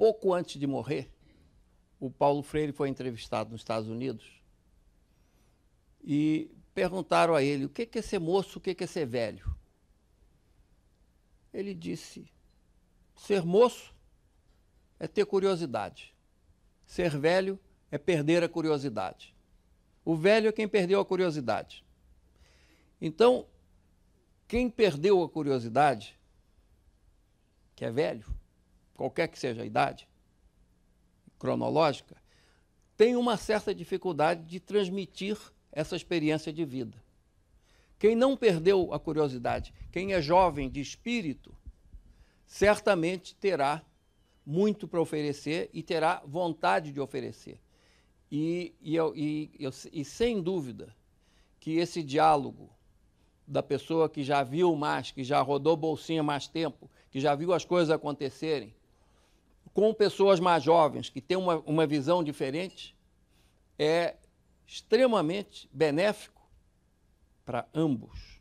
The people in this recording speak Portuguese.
pouco antes de morrer, o Paulo Freire foi entrevistado nos Estados Unidos e perguntaram a ele o que é ser moço, o que é ser velho. Ele disse: ser moço é ter curiosidade, ser velho é perder a curiosidade. O velho é quem perdeu a curiosidade. Então, quem perdeu a curiosidade, que é velho, qualquer que seja a idade cronológica, tem uma certa dificuldade de transmitir essa experiência de vida. Quem não perdeu a curiosidade, quem é jovem de espírito, certamente terá muito para oferecer e terá vontade de oferecer. E, e, eu, e, eu, e sem dúvida que esse diálogo da pessoa que já viu mais, que já rodou bolsinha mais tempo, que já viu as coisas acontecerem, com pessoas mais jovens que têm uma, uma visão diferente é extremamente benéfico para ambos.